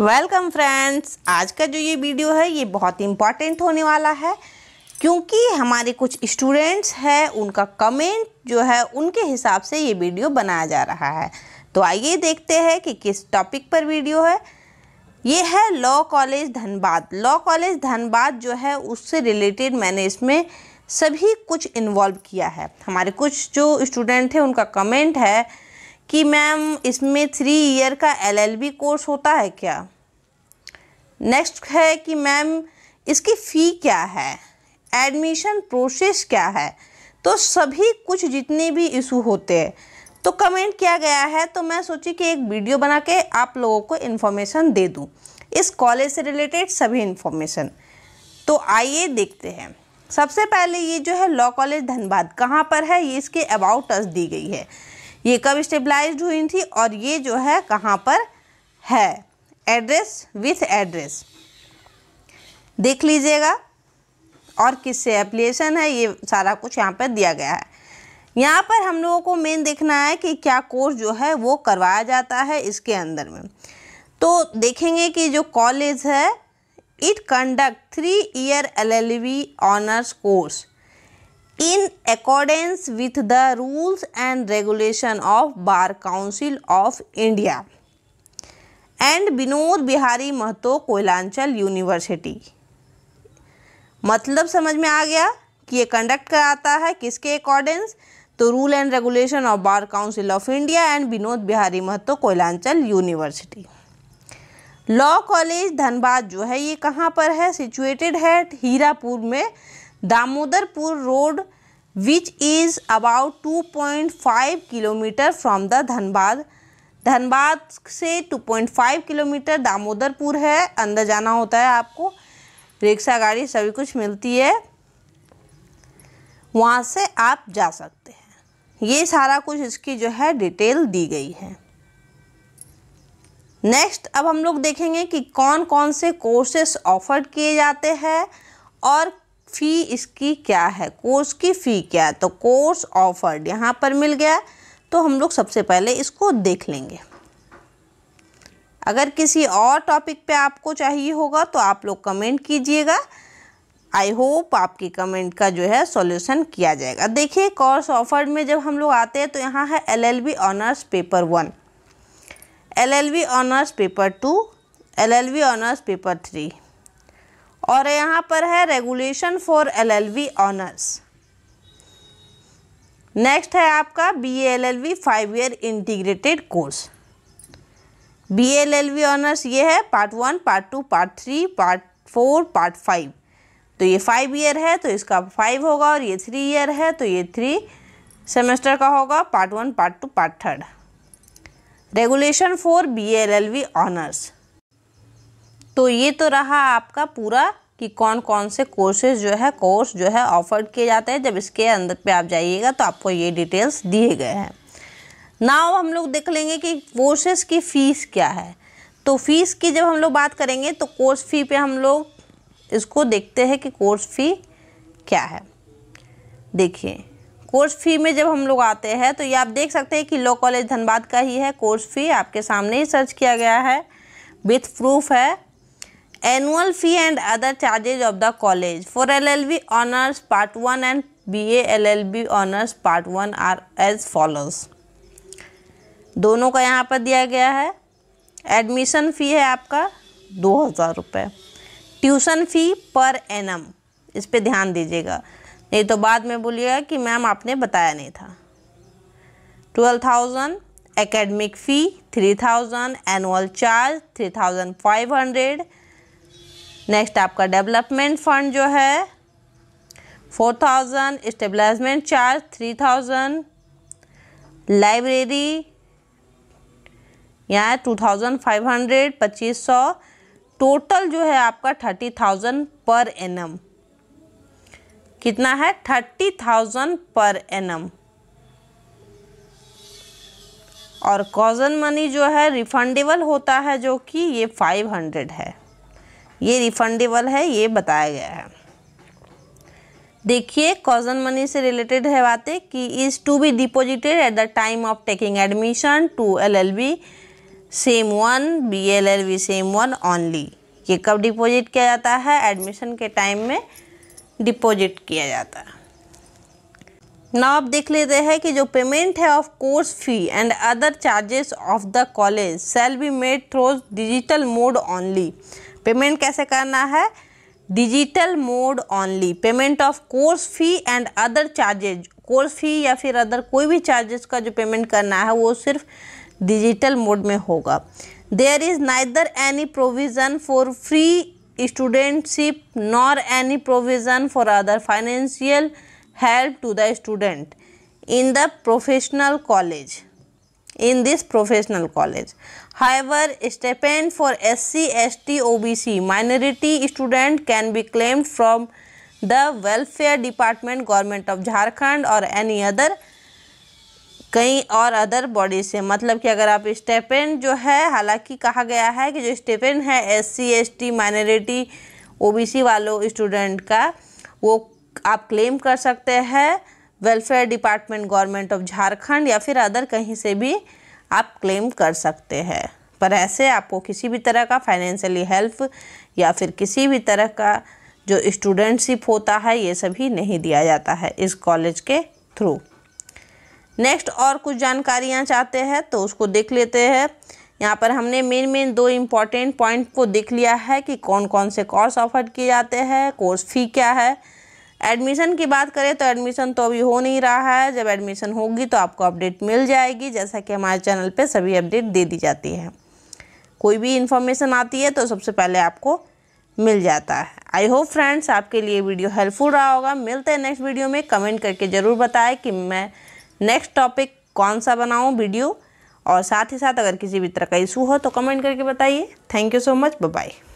Welcome friends आज का जो ये वीडियो है ये बहुत इम्पॉर्टेंट होने वाला है क्योंकि हमारे कुछ स्टूडेंट्स हैं उनका कमेंट जो है उनके हिसाब से ये वीडियो बनाया जा रहा है तो आइए देखते हैं कि किस टॉपिक पर वीडियो है ये है law college Dhanbad law college Dhanbad जो है उससे रिलेटेड मैंने इसमें सभी कुछ इन्वॉल्व किया है हमारे कुछ जो स्टूडेंट थे उनका कमेंट है कि मैम इसमें थ्री ईयर का एलएलबी कोर्स होता है क्या नेक्स्ट है कि मैम इसकी फ़ी क्या है एडमिशन प्रोसेस क्या है तो सभी कुछ जितने भी इशू होते हैं तो कमेंट किया गया है तो मैं सोची कि एक वीडियो बना के आप लोगों को इन्फॉर्मेशन दे दूं इस कॉलेज से रिलेटेड सभी इन्फॉर्मेशन तो आइए देखते हैं सबसे पहले ये जो है लॉ कॉलेज धनबाद कहाँ पर है ये इसके अबाउट अस दी गई है ये कब स्टेबलाइज हुई थी और ये जो है कहाँ पर है एड्रेस विथ एड्रेस देख लीजिएगा और किससे एप्लीकेशन है ये सारा कुछ यहाँ पर दिया गया है यहाँ पर हम लोगों को मेन देखना है कि क्या कोर्स जो है वो करवाया जाता है इसके अंदर में तो देखेंगे कि जो कॉलेज है it conduct three year L L B honours course in accordance with the rules and regulation of Bar Council of India and Vinod Bihari Mahato Koyalanchal University मतलब समझ में आ गया कि ये कंडक्ट कराता है किसके अकॉर्डेंस तो rule and regulation of Bar Council of India and Vinod Bihari Mahato Koyalanchal University law college Dhanbad जो है ये कहाँ पर है सिचुएटेड है हीरापुर में Damodarpur road which is about 2.5 kilometre from the Dhanbad Dhanbad से 2.5 किलोमीटर दामोदरपुर है अंदर जाना होता है आपको रिक्शा गाड़ी सभी कुछ मिलती है वहाँ से आप जा सकते हैं ये सारा कुछ इसकी जो है डिटेल दी गई है नेक्स्ट अब हम लोग देखेंगे कि कौन कौन से कोर्सेस ऑफर किए जाते हैं और फ़ी इसकी क्या है कोर्स की फ़ी क्या है तो कोर्स ऑफर्ड यहाँ पर मिल गया तो हम लोग सबसे पहले इसको देख लेंगे अगर किसी और टॉपिक पे आपको चाहिए होगा तो आप लोग कमेंट कीजिएगा आई होप आपकी कमेंट का जो है सॉल्यूशन किया जाएगा देखिए कोर्स ऑफर्ड में जब हम लोग आते हैं तो यहाँ है L L B honours paper one L L B honours paper two L L B honours paper three और यहाँ पर है regulation for L L B honours next है आपका B L L B five year integrated course B L L B honours ये है part one part two part three part four part five तो ये फाइव ईयर है तो इसका फाइव होगा और ये थ्री ईयर है तो ये थ्री सेमेस्टर का होगा part one part two part third regulation for B L L B honours तो ये तो रहा आपका पूरा कि कौन कौन से कोर्सेज जो है कोर्स जो है ऑफर्ड किए जाते हैं जब इसके अंदर पे आप जाइएगा तो आपको ये डिटेल्स दिए गए हैं नाव हम लोग देख लेंगे कि कोर्सेज की फ़ीस क्या है तो फीस की जब हम लोग बात करेंगे तो कोर्स फ़ी पे हम लोग इसको देखते हैं कि कोर्स फ़ी क्या है देखिए कोर्स फ़ी में जब हम लोग आते हैं तो ये आप देख सकते हैं कि लॉ कॉलेज धनबाद का ही है कोर्स फ़ी आपके सामने ही सर्च किया गया है विथ प्रूफ है annual fee and other charges of the college for llb honors part 1 and ba llb honors part 1 are as follows दोनों का यहाँ पर दिया गया है एडमिशन फ़ी है आपका दो हज़ार रुपये ट्यूशन फ़ी पर एनम इस पर ध्यान दीजिएगा नहीं तो बाद में बोलिएगा कि मैम आपने बताया नहीं था twelve thousand academic fee three thousand annual charge three thousand five hundred next आपका डेवलपमेंट फंड जो है four thousand establishment charge three thousand library यहाँ टू थाउजेंड फाइव हंड्रेड पच्चीस सौ टोटल जो है आपका थर्टी थाउजेंड पर एन कितना है थर्टी थाउजेंड पर एन और कॉजन मनी जो है रिफंडेबल होता है जो कि ये फाइव हंड्रेड है ये रिफंडेबल है ये बताया गया है देखिए कॉजन मनी से रिलेटेड है बातें कि is to be deposited at the time of taking admission to L L B sem one B L L B sem one only ये कब डिपॉजिट किया जाता है एडमिशन के टाइम में डिपॉजिट किया जाता है नाउ आप देख लेते हैं कि जो पेमेंट है of course fee and other charges of the college shall be made through digital mode only payment कैसे करना है digital mode only payment of course fee and other charges course fee या फिर अदर कोई भी charges का जो payment करना है वो सिर्फ डिजिटल मोड में होगा there is neither any provision for free studentship nor any provision for other financial help to the student in the professional college in this professional college. However, stipend for SC, ST, OBC minority student can be claimed from the welfare department government of Jharkhand or any other कई और other body से मतलब कि अगर आप stipend जो है हालांकि कहा गया है कि जो स्टेपेंड है S C S T minority O B C वालों स्टूडेंट का वो आप क्लेम कर सकते हैं welfare department government of Jharkhand या फिर अदर कहीं से भी आप क्लेम कर सकते हैं पर ऐसे आपको किसी भी तरह का फाइनेंशियली हेल्प या फिर किसी भी तरह का जो स्टूडेंटशिप होता है ये सभी नहीं दिया जाता है इस कॉलेज के थ्रू नेक्स्ट और कुछ जानकारियाँ चाहते हैं तो उसको देख लेते हैं यहाँ पर हमने मेन मेन दो इम्पॉर्टेंट पॉइंट को देख लिया है कि कौन कौन से कोर्स ऑफर किए जाते हैं कोर्स फ़ी क्या है एडमिशन की बात करें तो एडमिशन तो अभी हो नहीं रहा है जब एडमिशन होगी तो आपको अपडेट मिल जाएगी जैसा कि हमारे चैनल पे सभी अपडेट दे दी जाती है कोई भी इन्फॉर्मेशन आती है तो सबसे पहले आपको मिल जाता है आई होप फ्रेंड्स आपके लिए वीडियो हेल्पफुल रहा होगा मिलते हैं नेक्स्ट वीडियो में कमेंट करके ज़रूर बताएं कि मैं नेक्स्ट टॉपिक कौन सा बनाऊँ वीडियो और साथ ही साथ अगर किसी भी तरह का इशू हो तो कमेंट करके बताइए thank you so much bye